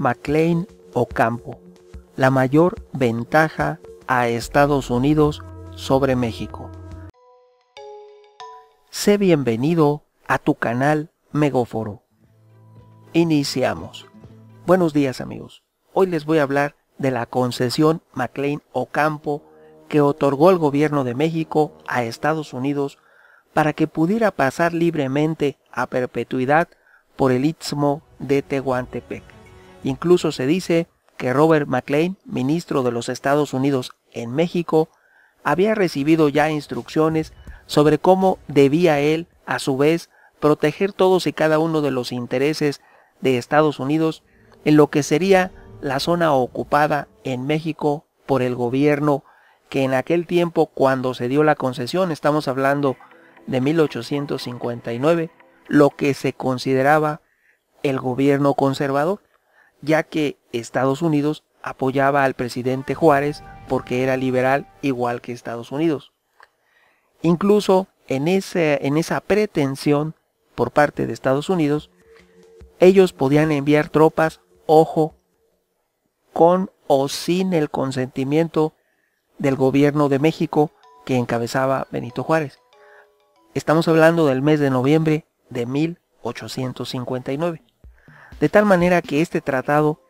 McLean Ocampo, la mayor ventaja a Estados Unidos sobre México. Sé bienvenido a tu canal Megóforo. Iniciamos. Buenos días amigos. Hoy les voy a hablar de la concesión McLean Ocampo que otorgó el gobierno de México a Estados Unidos para que pudiera pasar libremente a perpetuidad por el istmo de Tehuantepec. Incluso se dice que Robert McLean, ministro de los Estados Unidos en México, había recibido ya instrucciones sobre cómo debía él, a su vez, proteger todos y cada uno de los intereses de Estados Unidos en lo que sería la zona ocupada en México por el gobierno que en aquel tiempo cuando se dio la concesión, estamos hablando de 1859, lo que se consideraba el gobierno conservador ya que Estados Unidos apoyaba al presidente Juárez porque era liberal igual que Estados Unidos. Incluso en, ese, en esa pretensión por parte de Estados Unidos, ellos podían enviar tropas, ojo, con o sin el consentimiento del gobierno de México que encabezaba Benito Juárez. Estamos hablando del mes de noviembre de 1859 de tal manera que este tratado,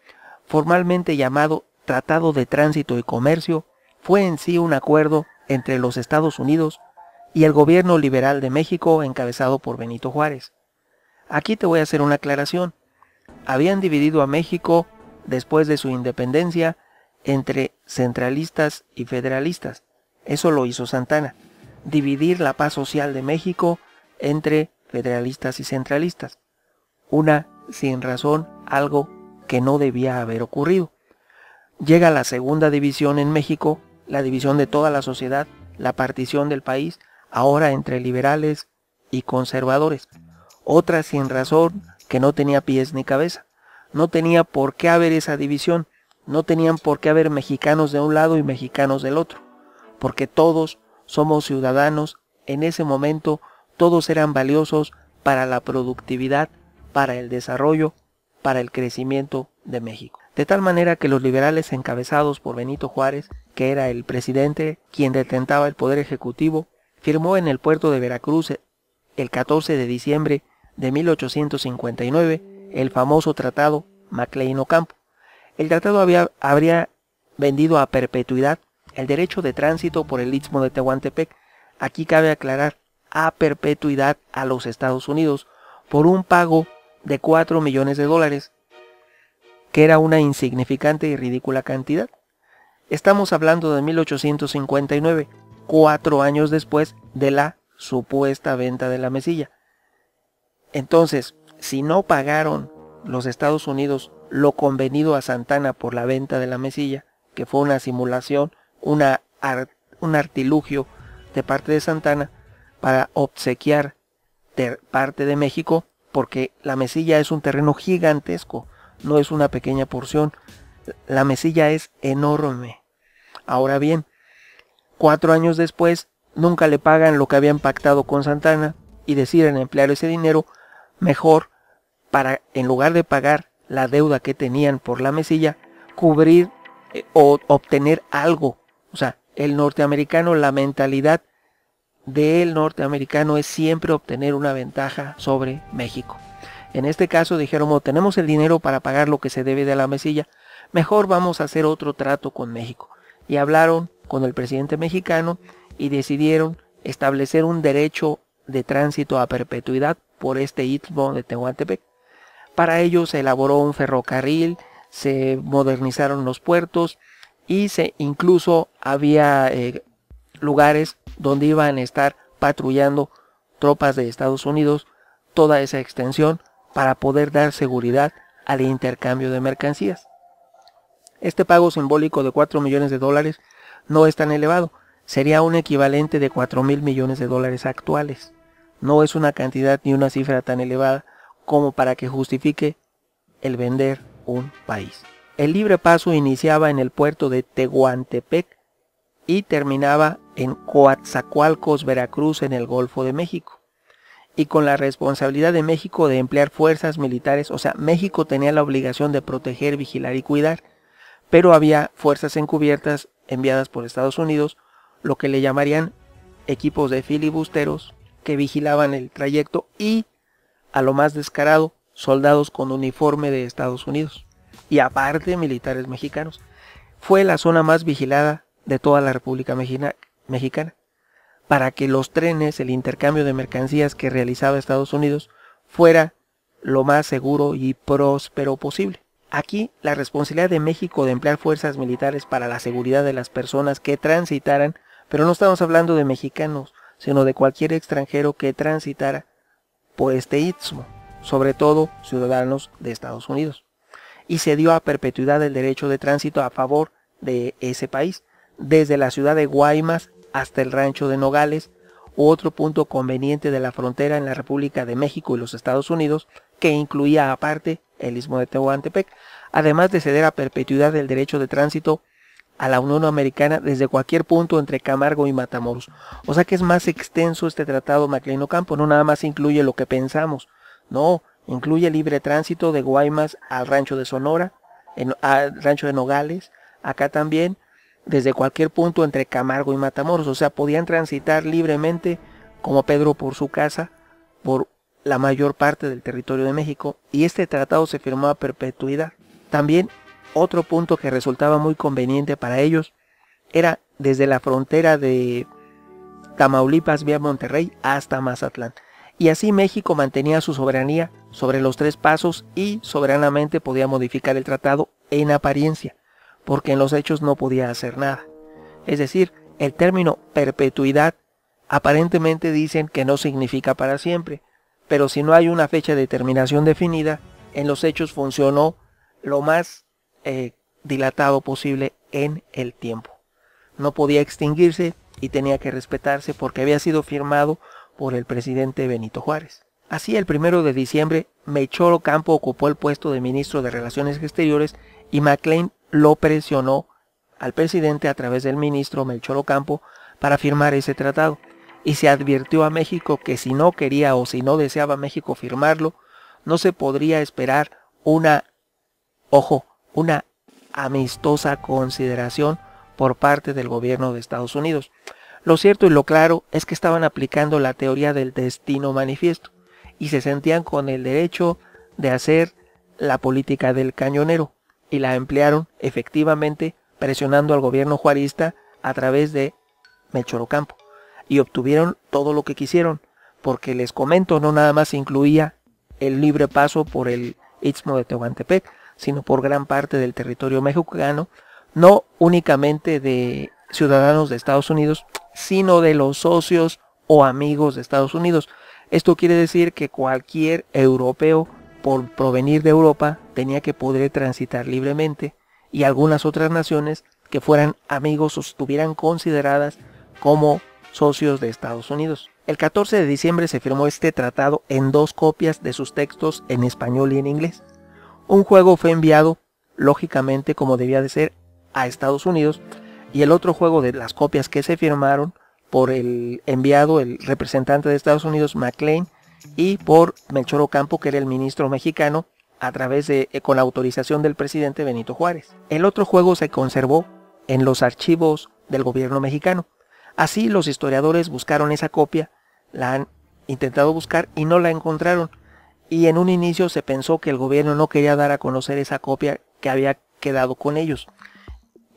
formalmente llamado Tratado de Tránsito y Comercio, fue en sí un acuerdo entre los Estados Unidos y el gobierno liberal de México encabezado por Benito Juárez. Aquí te voy a hacer una aclaración. Habían dividido a México después de su independencia entre centralistas y federalistas. Eso lo hizo Santana. Dividir la paz social de México entre federalistas y centralistas. Una sin razón algo que no debía haber ocurrido. Llega la segunda división en México, la división de toda la sociedad, la partición del país, ahora entre liberales y conservadores. Otra sin razón que no tenía pies ni cabeza. No tenía por qué haber esa división. No tenían por qué haber mexicanos de un lado y mexicanos del otro. Porque todos somos ciudadanos. En ese momento todos eran valiosos para la productividad para el desarrollo, para el crecimiento de México. De tal manera que los liberales encabezados por Benito Juárez, que era el presidente quien detentaba el poder ejecutivo, firmó en el puerto de Veracruz el 14 de diciembre de 1859 el famoso tratado Maclean Ocampo. El tratado había, habría vendido a perpetuidad el derecho de tránsito por el istmo de Tehuantepec. Aquí cabe aclarar a perpetuidad a los Estados Unidos por un pago de 4 millones de dólares, que era una insignificante y ridícula cantidad. Estamos hablando de 1859, cuatro años después de la supuesta venta de la mesilla. Entonces, si no pagaron los Estados Unidos lo convenido a Santana por la venta de la mesilla, que fue una simulación, una un artilugio de parte de Santana para obsequiar parte de México porque la mesilla es un terreno gigantesco, no es una pequeña porción. La mesilla es enorme. Ahora bien, cuatro años después, nunca le pagan lo que habían pactado con Santana y deciden emplear ese dinero mejor para, en lugar de pagar la deuda que tenían por la mesilla, cubrir eh, o obtener algo. O sea, el norteamericano, la mentalidad del norteamericano es siempre obtener una ventaja sobre México. En este caso dijeron, oh, tenemos el dinero para pagar lo que se debe de la mesilla, mejor vamos a hacer otro trato con México. Y hablaron con el presidente mexicano y decidieron establecer un derecho de tránsito a perpetuidad por este istmo de Tehuantepec. Para ello se elaboró un ferrocarril, se modernizaron los puertos y se incluso había eh, lugares donde iban a estar patrullando tropas de Estados Unidos toda esa extensión para poder dar seguridad al intercambio de mercancías. Este pago simbólico de 4 millones de dólares no es tan elevado, sería un equivalente de 4 mil millones de dólares actuales. No es una cantidad ni una cifra tan elevada como para que justifique el vender un país. El libre paso iniciaba en el puerto de Tehuantepec y terminaba en Coatzacoalcos, Veracruz, en el Golfo de México, y con la responsabilidad de México de emplear fuerzas militares, o sea, México tenía la obligación de proteger, vigilar y cuidar, pero había fuerzas encubiertas enviadas por Estados Unidos, lo que le llamarían equipos de filibusteros que vigilaban el trayecto y, a lo más descarado, soldados con uniforme de Estados Unidos y aparte militares mexicanos. Fue la zona más vigilada de toda la República Mexicana, mexicana, para que los trenes, el intercambio de mercancías que realizaba Estados Unidos, fuera lo más seguro y próspero posible. Aquí, la responsabilidad de México de emplear fuerzas militares para la seguridad de las personas que transitaran, pero no estamos hablando de mexicanos, sino de cualquier extranjero que transitara por este istmo, sobre todo ciudadanos de Estados Unidos. Y se dio a perpetuidad el derecho de tránsito a favor de ese país, desde la ciudad de Guaymas hasta el rancho de Nogales, otro punto conveniente de la frontera en la República de México y los Estados Unidos, que incluía aparte el istmo de Tehuantepec, además de ceder a perpetuidad el derecho de tránsito a la Unión Americana desde cualquier punto entre Camargo y Matamoros. O sea que es más extenso este tratado Maclean Campo, no nada más incluye lo que pensamos, no, incluye libre tránsito de Guaymas al rancho de Sonora, al rancho de Nogales, acá también, desde cualquier punto entre Camargo y Matamoros, o sea, podían transitar libremente como Pedro por su casa por la mayor parte del territorio de México y este tratado se firmaba a perpetuidad. También otro punto que resultaba muy conveniente para ellos era desde la frontera de Tamaulipas vía Monterrey hasta Mazatlán. Y así México mantenía su soberanía sobre los tres pasos y soberanamente podía modificar el tratado en apariencia porque en los hechos no podía hacer nada. Es decir, el término perpetuidad aparentemente dicen que no significa para siempre, pero si no hay una fecha de terminación definida, en los hechos funcionó lo más eh, dilatado posible en el tiempo. No podía extinguirse y tenía que respetarse porque había sido firmado por el presidente Benito Juárez. Así, el primero de diciembre, Mechoro Campo ocupó el puesto de ministro de Relaciones Exteriores y McLean lo presionó al presidente a través del ministro Melchor Ocampo para firmar ese tratado y se advirtió a México que si no quería o si no deseaba México firmarlo, no se podría esperar una, ojo, una amistosa consideración por parte del gobierno de Estados Unidos. Lo cierto y lo claro es que estaban aplicando la teoría del destino manifiesto y se sentían con el derecho de hacer la política del cañonero, y la emplearon efectivamente presionando al gobierno juarista a través de Melchor Ocampo y obtuvieron todo lo que quisieron, porque les comento, no nada más incluía el libre paso por el Istmo de Tehuantepec, sino por gran parte del territorio mexicano, no únicamente de ciudadanos de Estados Unidos, sino de los socios o amigos de Estados Unidos. Esto quiere decir que cualquier europeo por provenir de Europa tenía que poder transitar libremente y algunas otras naciones que fueran amigos o estuvieran consideradas como socios de Estados Unidos. El 14 de diciembre se firmó este tratado en dos copias de sus textos en español y en inglés. Un juego fue enviado, lógicamente como debía de ser, a Estados Unidos y el otro juego de las copias que se firmaron por el enviado, el representante de Estados Unidos, McLean, y por Melchor Ocampo, que era el ministro mexicano, a través de, eh, con la autorización del presidente Benito Juárez. El otro juego se conservó en los archivos del gobierno mexicano. Así los historiadores buscaron esa copia, la han intentado buscar y no la encontraron. Y en un inicio se pensó que el gobierno no quería dar a conocer esa copia que había quedado con ellos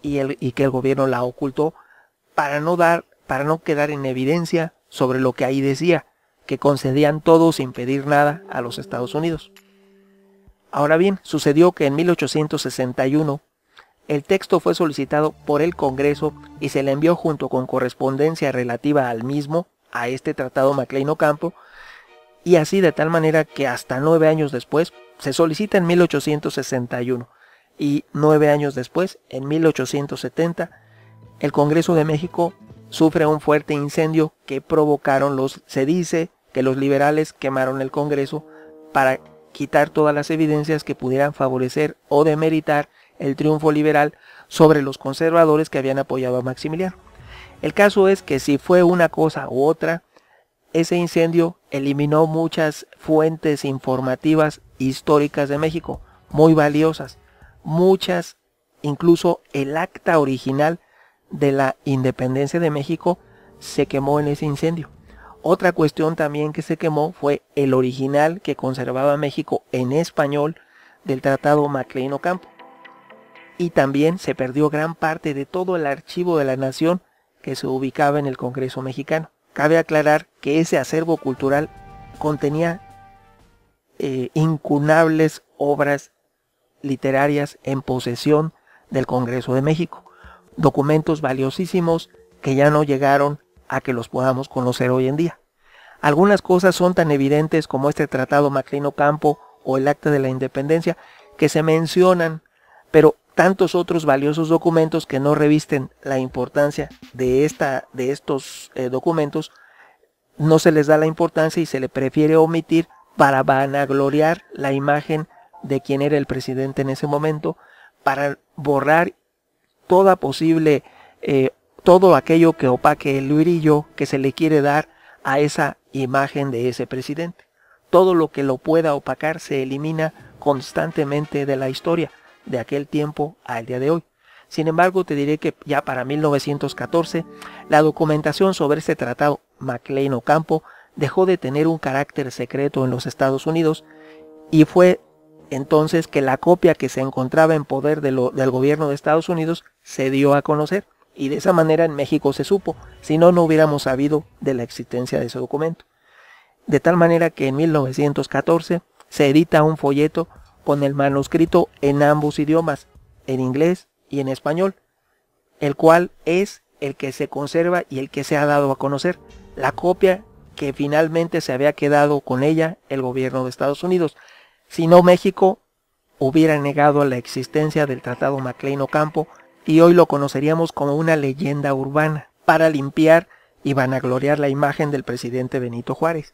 y, y que el gobierno la ocultó para no dar, para no quedar en evidencia sobre lo que ahí decía que concedían todo sin pedir nada a los Estados Unidos. Ahora bien, sucedió que en 1861 el texto fue solicitado por el Congreso y se le envió junto con correspondencia relativa al mismo a este tratado Maclean Ocampo, y así de tal manera que hasta nueve años después se solicita en 1861 y nueve años después, en 1870, el Congreso de México sufre un fuerte incendio que provocaron los, se dice, que los liberales quemaron el Congreso para quitar todas las evidencias que pudieran favorecer o demeritar el triunfo liberal sobre los conservadores que habían apoyado a Maximiliano. El caso es que si fue una cosa u otra, ese incendio eliminó muchas fuentes informativas históricas de México, muy valiosas, muchas, incluso el acta original de la independencia de México se quemó en ese incendio. Otra cuestión también que se quemó fue el original que conservaba México en español del Tratado Macleino-Campo Y también se perdió gran parte de todo el archivo de la nación que se ubicaba en el Congreso mexicano. Cabe aclarar que ese acervo cultural contenía eh, incunables obras literarias en posesión del Congreso de México, documentos valiosísimos que ya no llegaron a que los podamos conocer hoy en día. Algunas cosas son tan evidentes como este tratado Maclino Campo o el Acta de la Independencia que se mencionan, pero tantos otros valiosos documentos que no revisten la importancia de, esta, de estos eh, documentos, no se les da la importancia y se le prefiere omitir para vanagloriar la imagen de quien era el presidente en ese momento, para borrar toda posible eh, todo aquello que opaque el brillo que se le quiere dar a esa imagen de ese presidente. Todo lo que lo pueda opacar se elimina constantemente de la historia, de aquel tiempo al día de hoy. Sin embargo, te diré que ya para 1914, la documentación sobre este tratado McLean Ocampo dejó de tener un carácter secreto en los Estados Unidos y fue entonces que la copia que se encontraba en poder del gobierno de Estados Unidos se dio a conocer. Y de esa manera en México se supo, si no, no hubiéramos sabido de la existencia de ese documento. De tal manera que en 1914 se edita un folleto con el manuscrito en ambos idiomas, en inglés y en español, el cual es el que se conserva y el que se ha dado a conocer, la copia que finalmente se había quedado con ella el gobierno de Estados Unidos. Si no, México hubiera negado la existencia del Tratado Maclean Campo y hoy lo conoceríamos como una leyenda urbana, para limpiar y vanagloriar la imagen del presidente Benito Juárez.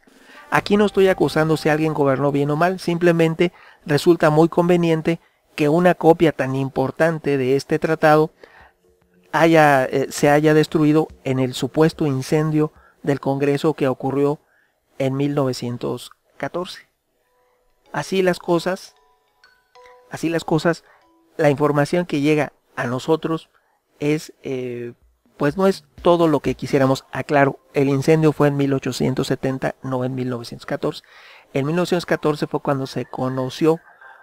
Aquí no estoy acusando si alguien gobernó bien o mal, simplemente resulta muy conveniente que una copia tan importante de este tratado haya, eh, se haya destruido en el supuesto incendio del Congreso que ocurrió en 1914. Así las cosas, así las cosas, la información que llega a nosotros es, eh, pues no es todo lo que quisiéramos. Aclaro, ah, el incendio fue en 1870, no en 1914. En 1914 fue cuando se conoció,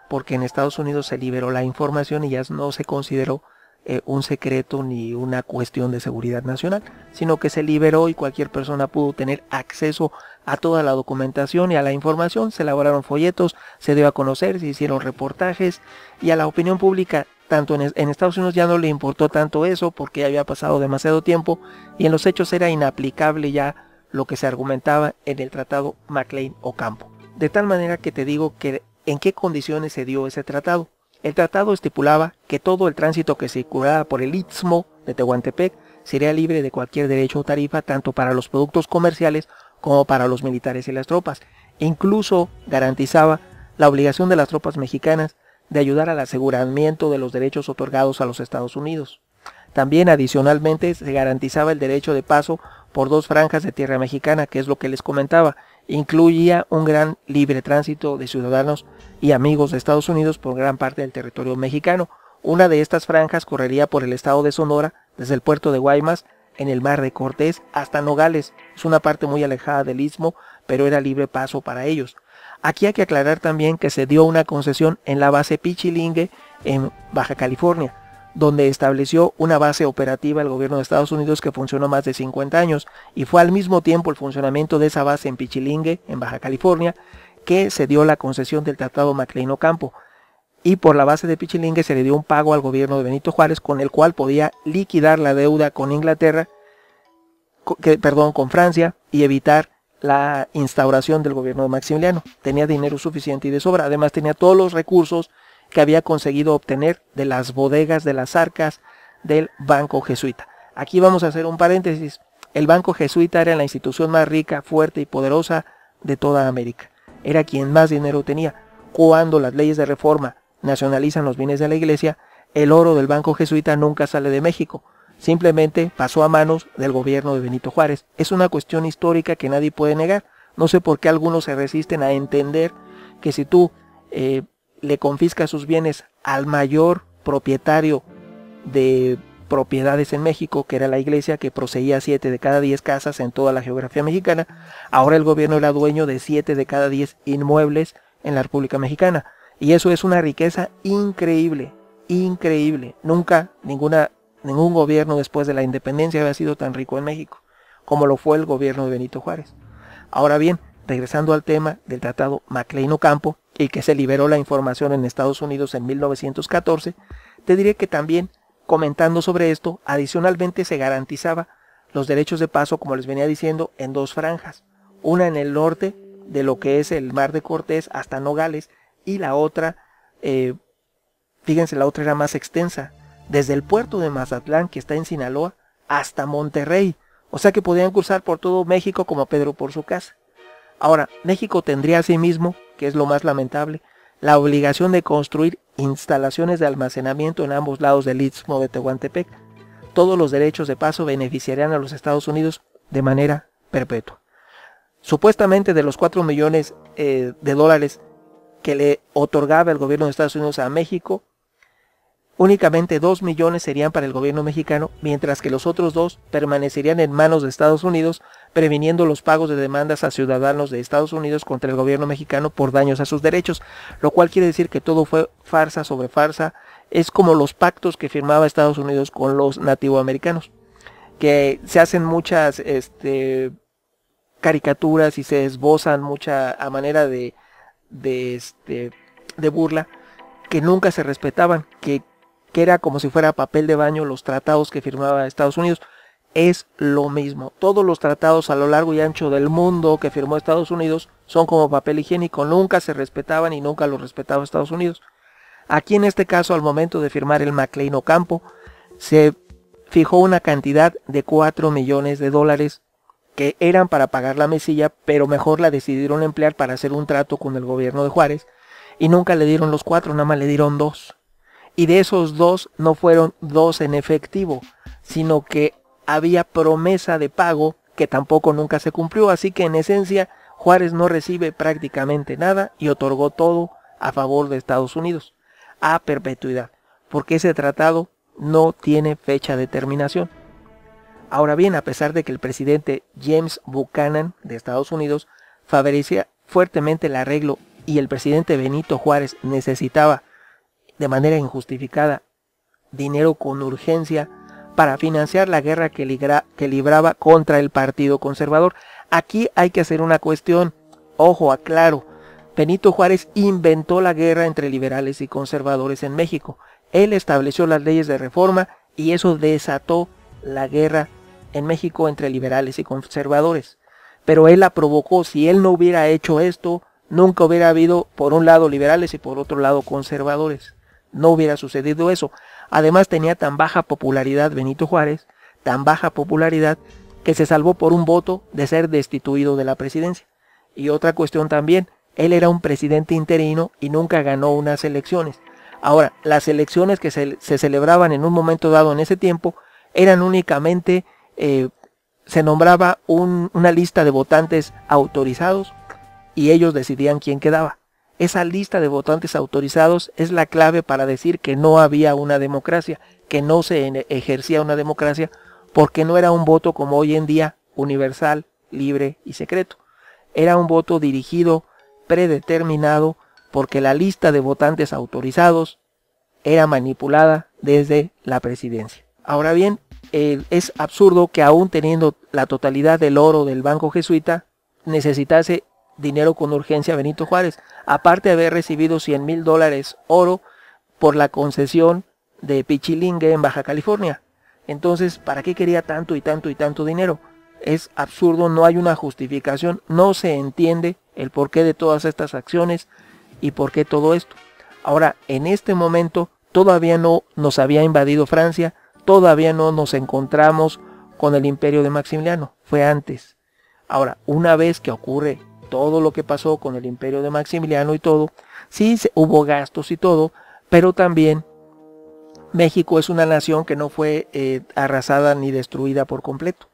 porque en Estados Unidos se liberó la información y ya no se consideró eh, un secreto ni una cuestión de seguridad nacional, sino que se liberó y cualquier persona pudo tener acceso a toda la documentación y a la información. Se elaboraron folletos, se dio a conocer, se hicieron reportajes y a la opinión pública tanto en, Estados Unidos ya no le importó tanto eso porque había pasado demasiado tiempo y en los hechos era inaplicable ya lo que se argumentaba en el tratado o Campo De tal manera que te digo que en qué condiciones se dio ese tratado. El tratado estipulaba que todo el tránsito que circulara por el istmo de Tehuantepec sería libre de cualquier derecho o tarifa tanto para los productos comerciales como para los militares y las tropas. Incluso garantizaba la obligación de las tropas mexicanas de ayudar al aseguramiento de los derechos otorgados a los Estados Unidos. También adicionalmente se garantizaba el derecho de paso por dos franjas de tierra mexicana, que es lo que les comentaba. Incluía un gran libre tránsito de ciudadanos y amigos de Estados Unidos por gran parte del territorio mexicano. Una de estas franjas correría por el estado de Sonora, desde el puerto de Guaymas, en el mar de Cortés, hasta Nogales. Es una parte muy alejada del istmo, pero era libre paso para ellos. Aquí hay que aclarar también que se dio una concesión en la base Pichilingue en Baja California, donde estableció una base operativa el gobierno de Estados Unidos que funcionó más de 50 años y fue al mismo tiempo el funcionamiento de esa base en Pichilingue, en Baja California, que se dio la concesión del Tratado Macleino-Campo Y por la base de Pichilingue se le dio un pago al gobierno de Benito Juárez con el cual podía liquidar la deuda con Inglaterra, que, perdón, con Francia y evitar la instauración del gobierno de Maximiliano. Tenía dinero suficiente y de sobra. Además tenía todos los recursos que había conseguido obtener de las bodegas de las arcas del Banco Jesuita. Aquí vamos a hacer un paréntesis. El Banco Jesuita era la institución más rica, fuerte y poderosa de toda América. Era quien más dinero tenía. Cuando las leyes de reforma nacionalizan los bienes de la iglesia, el oro del Banco Jesuita nunca sale de México, simplemente pasó a manos del gobierno de Benito Juárez. Es una cuestión histórica que nadie puede negar. No sé por qué algunos se resisten a entender que si tú eh, le confiscas sus bienes al mayor propietario de propiedades en México, que era la iglesia que poseía 7 de cada 10 casas en toda la geografía mexicana, ahora el gobierno era dueño de 7 de cada 10 inmuebles en la República Mexicana. Y eso es una riqueza increíble, increíble. Nunca ninguna Ningún gobierno después de la independencia había sido tan rico en México como lo fue el gobierno de Benito Juárez. Ahora bien, regresando al tema del tratado Macleino-Campo y que se liberó la información en Estados Unidos en 1914, te diré que también, comentando sobre esto, adicionalmente se garantizaba los derechos de paso, como les venía diciendo, en dos franjas, una en el norte de lo que es el Mar de Cortés hasta Nogales y la otra, eh, fíjense, la otra era más extensa, desde el puerto de Mazatlán, que está en Sinaloa, hasta Monterrey, o sea que podían cruzar por todo México como Pedro por su casa. Ahora, México tendría a sí mismo, que es lo más lamentable, la obligación de construir instalaciones de almacenamiento en ambos lados del istmo de Tehuantepec. Todos los derechos de paso beneficiarían a los Estados Unidos de manera perpetua. Supuestamente de los 4 millones eh, de dólares que le otorgaba el gobierno de Estados Unidos a México, Únicamente 2 millones serían para el gobierno mexicano, mientras que los otros dos permanecerían en manos de Estados Unidos, previniendo los pagos de demandas a ciudadanos de Estados Unidos contra el gobierno mexicano por daños a sus derechos, lo cual quiere decir que todo fue farsa sobre farsa, es como los pactos que firmaba Estados Unidos con los nativoamericanos, que se hacen muchas este, caricaturas y se esbozan mucha a manera de, de, este, de burla, que nunca se respetaban, que que era como si fuera papel de baño los tratados que firmaba Estados Unidos. Es lo mismo. Todos los tratados a lo largo y ancho del mundo que firmó Estados Unidos son como papel higiénico. Nunca se respetaban y nunca los respetaba Estados Unidos. Aquí en este caso, al momento de firmar el McLean Ocampo, se fijó una cantidad de 4 millones de dólares que eran para pagar la mesilla, pero mejor la decidieron emplear para hacer un trato con el gobierno de Juárez. Y nunca le dieron los cuatro, nada más le dieron dos y de esos dos no fueron dos en efectivo, sino que había promesa de pago que tampoco nunca se cumplió, así que en esencia Juárez no recibe prácticamente nada y otorgó todo a favor de Estados Unidos, a perpetuidad, porque ese tratado no tiene fecha de terminación. Ahora bien, a pesar de que el presidente James Buchanan de Estados Unidos favorecía fuertemente el arreglo y el presidente Benito Juárez necesitaba de manera injustificada dinero con urgencia para financiar la guerra que, que, libraba contra el Partido Conservador. Aquí hay que hacer una cuestión. Ojo, aclaro. Benito Juárez inventó la guerra entre liberales y conservadores en México. Él estableció las leyes de reforma y eso desató la guerra en México entre liberales y conservadores. Pero él la provocó. Si él no hubiera hecho esto, nunca hubiera habido por un lado liberales y por otro lado conservadores no hubiera sucedido eso. Además tenía tan baja popularidad Benito Juárez, tan baja popularidad, que se salvó por un voto de ser destituido de la presidencia. Y otra cuestión también, él era un presidente interino y nunca ganó unas elecciones. Ahora, las elecciones que se, celebraban en un momento dado en ese tiempo eran únicamente, eh, se nombraba una lista de votantes autorizados y ellos decidían quién quedaba. Esa lista de votantes autorizados es la clave para decir que no había una democracia, que no se ejercía una democracia, porque no era un voto como hoy en día universal, libre y secreto. Era un voto dirigido, predeterminado, porque la lista de votantes autorizados era manipulada desde la presidencia. Ahora bien, es absurdo que aún teniendo la totalidad del oro del banco jesuita, necesitase dinero con urgencia Benito Juárez, aparte de haber recibido 100 mil dólares oro por la concesión de Pichilingue en Baja California. Entonces, ¿para qué quería tanto y tanto y tanto dinero? Es absurdo, no hay una justificación, no se entiende el porqué de todas estas acciones y por qué todo esto. Ahora, en este momento todavía no nos había invadido Francia, todavía no nos encontramos con el imperio de Maximiliano, fue antes. Ahora, una vez que ocurre todo lo que pasó con el imperio de Maximiliano y todo, sí hubo gastos y todo, pero también México es una nación que no fue eh, arrasada ni destruida por completo.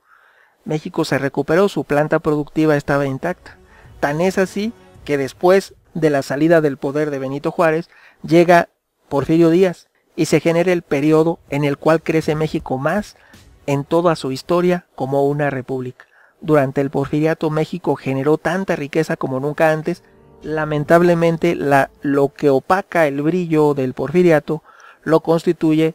México se recuperó, su planta productiva estaba intacta. Tan es así que después de la salida del poder de Benito Juárez, llega Porfirio Díaz y se genera el periodo en el cual crece México más en toda su historia como una república durante el porfiriato México generó tanta riqueza como nunca antes, lamentablemente la, lo que opaca el brillo del porfiriato lo constituye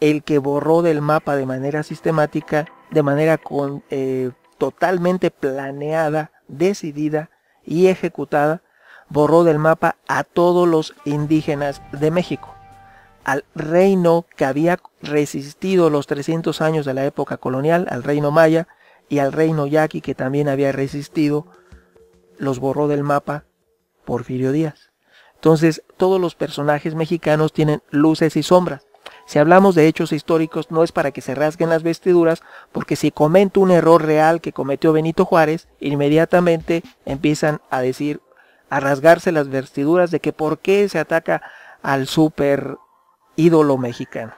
el que borró del mapa de manera sistemática, de manera eh, totalmente planeada, decidida y ejecutada, borró del mapa a todos los indígenas de México. Al reino que había resistido los 300 años de la época colonial, al reino maya, y al reino yaqui que también había resistido, los borró del mapa Porfirio Díaz. Entonces, todos los personajes mexicanos tienen luces y sombras. Si hablamos de hechos históricos, no es para que se rasguen las vestiduras, porque si comento un error real que cometió Benito Juárez, inmediatamente empiezan a decir, a rasgarse las vestiduras de que por qué se ataca al super ídolo mexicano.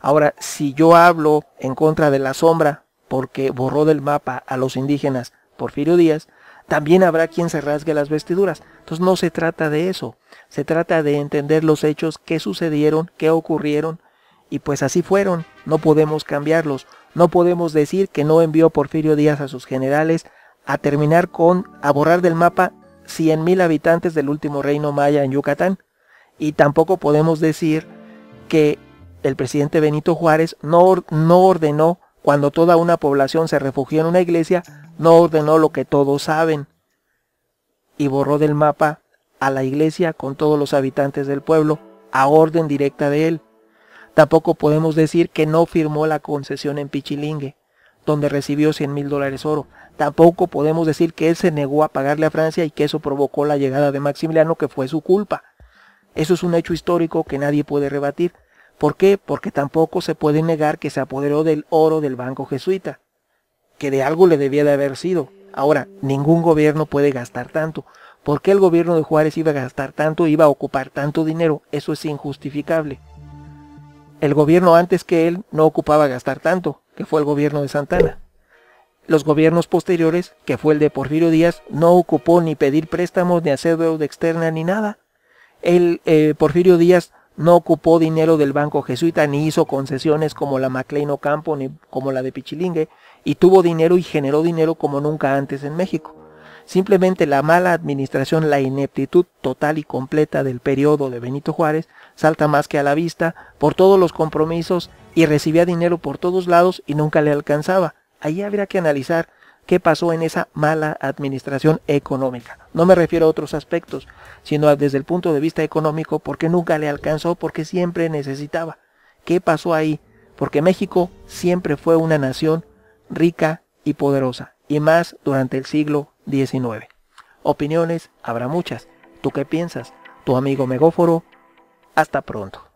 Ahora, si yo hablo en contra de la sombra porque borró del mapa a los indígenas Porfirio Díaz, también habrá quien se rasgue las vestiduras. Entonces no se trata de eso, se trata de entender los hechos, qué sucedieron, qué ocurrieron, y pues así fueron, no podemos cambiarlos, no podemos decir que no envió Porfirio Díaz a sus generales a terminar con, a borrar del mapa 100.000 habitantes del último reino maya en Yucatán, y tampoco podemos decir que el presidente Benito Juárez no, no ordenó cuando toda una población se refugió en una iglesia, no ordenó lo que todos saben y borró del mapa a la iglesia con todos los habitantes del pueblo a orden directa de él. Tampoco podemos decir que no firmó la concesión en Pichilingue, donde recibió 100 mil dólares oro. Tampoco podemos decir que él se negó a pagarle a Francia y que eso provocó la llegada de Maximiliano, que fue su culpa. Eso es un hecho histórico que nadie puede rebatir. ¿Por qué? Porque tampoco se puede negar que se apoderó del oro del banco jesuita, que de algo le debía de haber sido. Ahora, ningún gobierno puede gastar tanto. ¿Por qué el gobierno de Juárez iba a gastar tanto, iba a ocupar tanto dinero? Eso es injustificable. El gobierno antes que él no ocupaba gastar tanto, que fue el gobierno de Santana. Los gobiernos posteriores, que fue el de Porfirio Díaz, no ocupó ni pedir préstamos, ni hacer deuda externa, ni nada. El eh, Porfirio Díaz no ocupó dinero del banco jesuita, ni hizo concesiones como la Maclean Campo ni como la de Pichilingue, y tuvo dinero y generó dinero como nunca antes en México. Simplemente la mala administración, la ineptitud total y completa del periodo de Benito Juárez salta más que a la vista por todos los compromisos y recibía dinero por todos lados y nunca le alcanzaba. Ahí habría que analizar qué pasó en esa mala administración económica. No me refiero a otros aspectos, sino desde el punto de vista económico porque nunca le alcanzó, porque siempre necesitaba. ¿Qué pasó ahí? Porque México siempre fue una nación rica y poderosa, y más durante el siglo XIX. Opiniones habrá muchas. ¿Tú qué piensas? Tu amigo Megóforo. Hasta pronto.